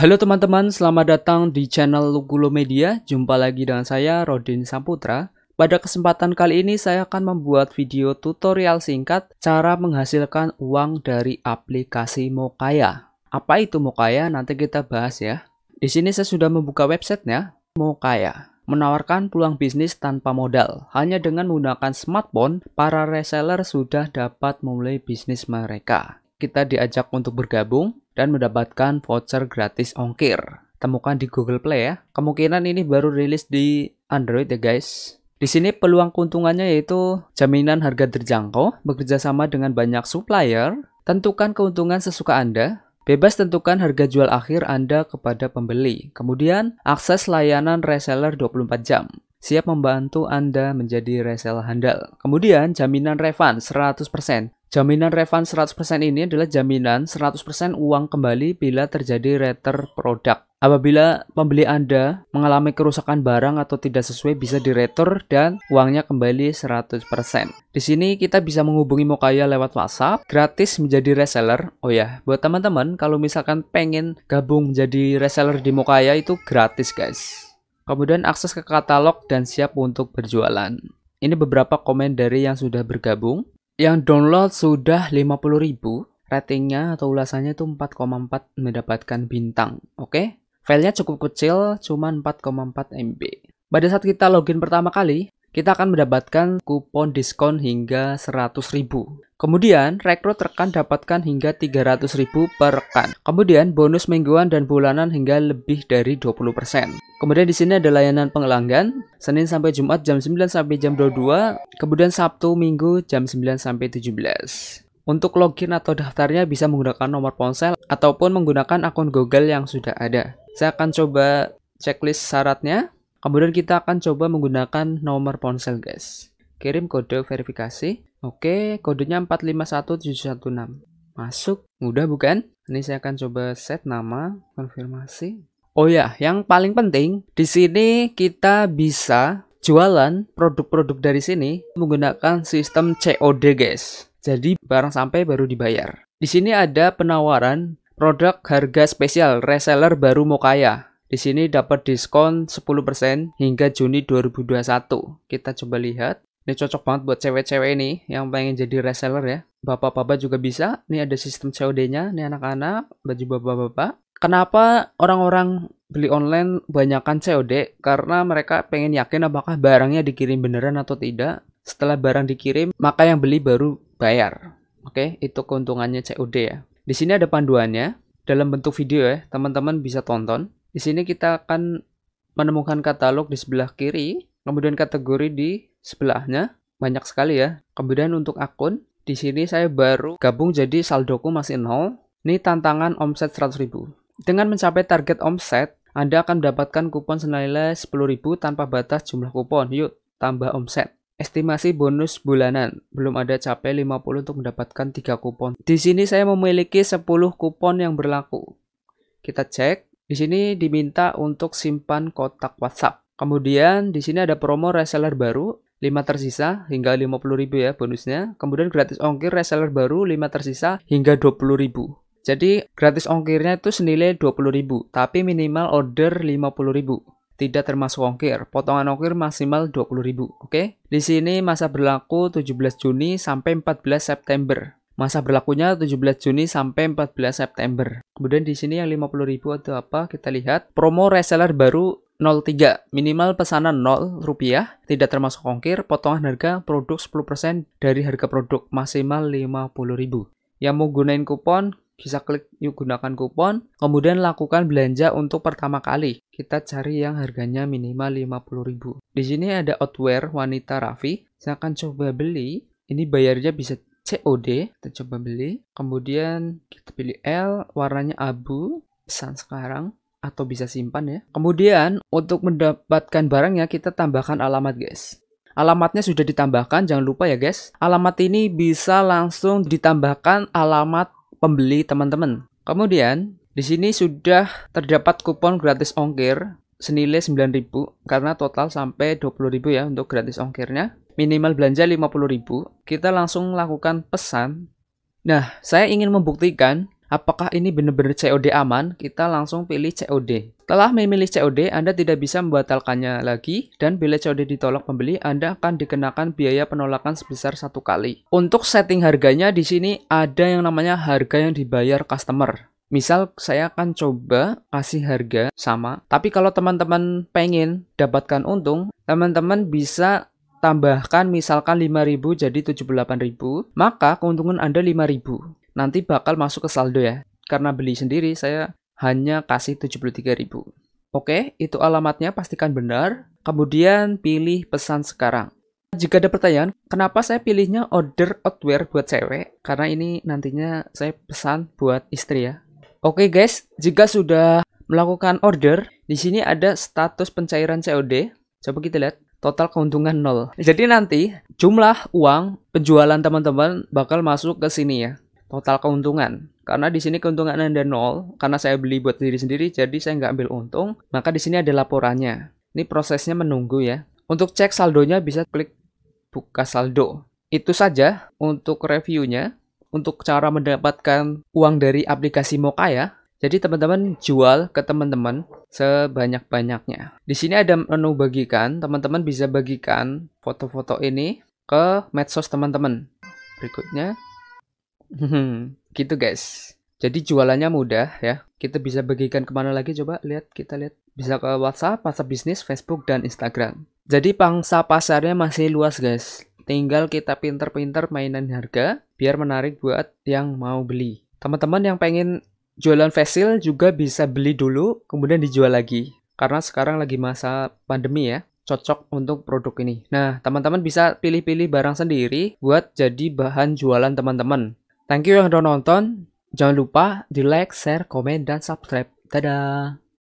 Halo teman-teman, selamat datang di channel Lugulo Media. Jumpa lagi dengan saya, Rodin Samputra. Pada kesempatan kali ini, saya akan membuat video tutorial singkat cara menghasilkan uang dari aplikasi Mokaya. Apa itu Mokaya? Nanti kita bahas ya. Di sini saya sudah membuka websitenya, Mokaya. Menawarkan peluang bisnis tanpa modal. Hanya dengan menggunakan smartphone, para reseller sudah dapat memulai bisnis mereka. Kita diajak untuk bergabung, dan mendapatkan voucher gratis ongkir. Temukan di Google Play ya. Kemungkinan ini baru rilis di Android ya guys. Di sini peluang keuntungannya yaitu jaminan harga terjangkau, bekerja sama dengan banyak supplier, tentukan keuntungan sesuka Anda, bebas tentukan harga jual akhir Anda kepada pembeli. Kemudian, akses layanan reseller 24 jam, siap membantu Anda menjadi reseller handal. Kemudian, jaminan refund 100%, Jaminan refund 100% ini adalah jaminan 100% uang kembali bila terjadi retur produk. Apabila pembeli Anda mengalami kerusakan barang atau tidak sesuai bisa diretur dan uangnya kembali 100%. Di sini kita bisa menghubungi Mokaya lewat WhatsApp, gratis menjadi reseller. Oh ya, buat teman-teman kalau misalkan pengen gabung jadi reseller di Mokaya itu gratis guys. Kemudian akses ke katalog dan siap untuk berjualan. Ini beberapa komen dari yang sudah bergabung yang download sudah 50 ribu ratingnya atau ulasannya itu 4,4 mendapatkan bintang oke okay? filenya cukup kecil cuma 4,4 MB pada saat kita login pertama kali kita akan mendapatkan kupon diskon hingga 100.000. Kemudian, rekrut rekan dapatkan hingga 300.000 per rekan. Kemudian, bonus mingguan dan bulanan hingga lebih dari 20%. Kemudian di sini ada layanan pengelanggan, Senin sampai Jumat jam 9 sampai jam 22, kemudian Sabtu, Minggu jam 9 sampai 17. Untuk login atau daftarnya bisa menggunakan nomor ponsel ataupun menggunakan akun Google yang sudah ada. Saya akan coba checklist syaratnya. Kemudian kita akan coba menggunakan nomor ponsel guys. Kirim kode verifikasi. Oke, kodenya 451716. Masuk. Mudah bukan? Ini saya akan coba set nama, konfirmasi. Oh ya, yang paling penting di sini kita bisa jualan produk-produk dari sini menggunakan sistem COD guys. Jadi barang sampai baru dibayar. Di sini ada penawaran produk harga spesial reseller baru mau kaya. Di sini dapat diskon 10% hingga Juni 2021. Kita coba lihat. Ini cocok banget buat cewek-cewek ini yang pengen jadi reseller ya. Bapak-bapak juga bisa. Ini ada sistem COD-nya. Ini anak-anak, baju bapak-bapak. Kenapa orang-orang beli online banyakkan COD? Karena mereka pengen yakin apakah barangnya dikirim beneran atau tidak. Setelah barang dikirim, maka yang beli baru bayar. Oke, itu keuntungannya COD ya. Di sini ada panduannya dalam bentuk video ya, teman-teman bisa tonton. Di sini kita akan menemukan katalog di sebelah kiri, kemudian kategori di sebelahnya. Banyak sekali ya. Kemudian untuk akun, di sini saya baru gabung jadi saldoku masih nol. Ini tantangan omset 100.000. Dengan mencapai target omset, Anda akan mendapatkan kupon senilai 10.000 tanpa batas jumlah kupon. Yuk, tambah omset. Estimasi bonus bulanan, belum ada capai 50 untuk mendapatkan 3 kupon. Di sini saya memiliki 10 kupon yang berlaku. Kita cek. Di sini diminta untuk simpan kotak WhatsApp. Kemudian di sini ada promo reseller baru 5 tersisa hingga 50.000 ya bonusnya. Kemudian gratis ongkir reseller baru 5 tersisa hingga 20.000. Jadi gratis ongkirnya itu senilai 20.000, tapi minimal order 50.000. Tidak termasuk ongkir, potongan ongkir maksimal 20.000, oke? Okay? Di sini masa berlaku 17 Juni sampai 14 September. Masa berlakunya 17 Juni sampai 14 September. Kemudian di sini yang 50.000 atau apa kita lihat promo reseller baru 03 minimal pesanan 0 rupiah tidak termasuk ongkir potongan harga produk 10% dari harga produk maksimal 50.000 yang mau gunain kupon bisa klik yuk gunakan kupon kemudian lakukan belanja untuk pertama kali kita cari yang harganya minimal 50.000 di sini ada outwear wanita Raffi saya akan coba beli ini bayarnya bisa COD, kita coba beli. Kemudian kita pilih L, warnanya abu, pesan sekarang atau bisa simpan ya. Kemudian untuk mendapatkan barangnya kita tambahkan alamat guys. Alamatnya sudah ditambahkan, jangan lupa ya guys. Alamat ini bisa langsung ditambahkan alamat pembeli teman-teman. Kemudian di sini sudah terdapat kupon gratis ongkir senilai 9.000 karena total sampai 20.000 ya untuk gratis ongkirnya minimal belanja 50.000, kita langsung lakukan pesan. Nah, saya ingin membuktikan apakah ini benar-benar COD aman, kita langsung pilih COD. Setelah memilih COD, Anda tidak bisa membatalkannya lagi, dan bila COD ditolak pembeli, Anda akan dikenakan biaya penolakan sebesar satu kali. Untuk setting harganya, di sini ada yang namanya harga yang dibayar customer. Misal saya akan coba kasih harga sama, tapi kalau teman-teman pengen dapatkan untung, teman-teman bisa tambahkan misalkan 5000 jadi 78000, maka keuntungan Anda 5000. Nanti bakal masuk ke saldo ya. Karena beli sendiri saya hanya kasih 73000. Oke, itu alamatnya pastikan benar. Kemudian pilih pesan sekarang. Jika ada pertanyaan, kenapa saya pilihnya order outwear buat cewek? Karena ini nantinya saya pesan buat istri ya. Oke guys, jika sudah melakukan order, di sini ada status pencairan COD. Coba kita lihat total keuntungan nol. Jadi nanti jumlah uang penjualan teman-teman bakal masuk ke sini ya. Total keuntungan. Karena di sini keuntungan Anda nol, karena saya beli buat diri sendiri, jadi saya nggak ambil untung. Maka di sini ada laporannya. Ini prosesnya menunggu ya. Untuk cek saldonya bisa klik buka saldo. Itu saja untuk reviewnya. Untuk cara mendapatkan uang dari aplikasi Mokaya. Jadi teman-teman jual ke teman-teman sebanyak-banyaknya. Di sini ada menu bagikan, teman-teman bisa bagikan foto-foto ini ke medsos teman-teman. Berikutnya. gitu guys. Jadi jualannya mudah ya. Kita bisa bagikan kemana lagi coba lihat kita lihat. Bisa ke WhatsApp, WhatsApp bisnis, Facebook, dan Instagram. Jadi pangsa pasarnya masih luas guys. Tinggal kita pinter-pinter mainan harga biar menarik buat yang mau beli. Teman-teman yang pengen jualan facial juga bisa beli dulu kemudian dijual lagi karena sekarang lagi masa pandemi ya cocok untuk produk ini. Nah, teman-teman bisa pilih-pilih barang sendiri buat jadi bahan jualan teman-teman. Thank you yang udah nonton. Jangan lupa di like, share, komen, dan subscribe. Dadah!